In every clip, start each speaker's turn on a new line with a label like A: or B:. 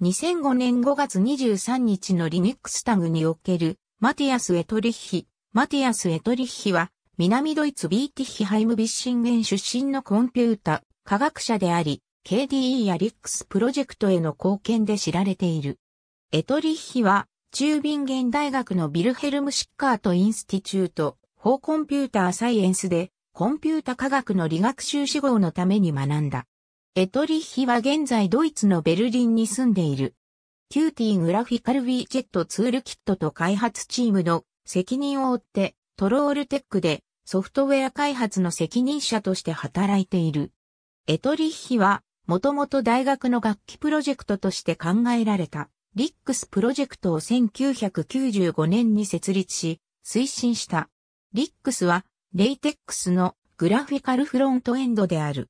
A: 2005年5月23日のリニックスタグにおけるマティアス・エトリッヒ。マティアス・エトリッヒは南ドイツビーティヒハイムビッシンゲン出身のコンピュータ科学者であり KDE やリックスプロジェクトへの貢献で知られている。エトリッヒは中ビンゲン大学のビルヘルム・シッカート・インスティチュート法コンピューターサイエンスでコンピュータ科学の理学修士号のために学んだ。エトリッヒは現在ドイツのベルリンに住んでいる。キューティーグラフィカルウィジェットツールキットと開発チームの責任を負ってトロールテックでソフトウェア開発の責任者として働いている。エトリッヒはもともと大学の楽器プロジェクトとして考えられたリックスプロジェクトを1995年に設立し推進した。リックスはレイテックスのグラフィカルフロントエンドである。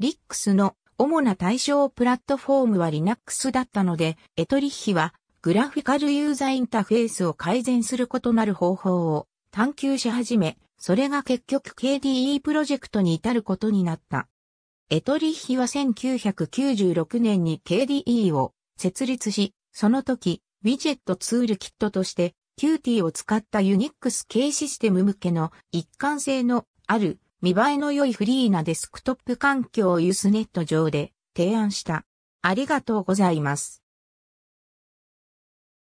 A: リックスの主な対象プラットフォームは Linux だったので、エトリッヒはグラフィカルユーザーインターフェースを改善することなる方法を探求し始め、それが結局 KDE プロジェクトに至ることになった。エトリッヒは1996年に KDE を設立し、その時、ウィジェットツールキットとして、キューティーを使ったユニックス系システム向けの一貫性のある見栄えの良いフリーなデスクトップ環境をユスネット上で提案した。ありがとうございます。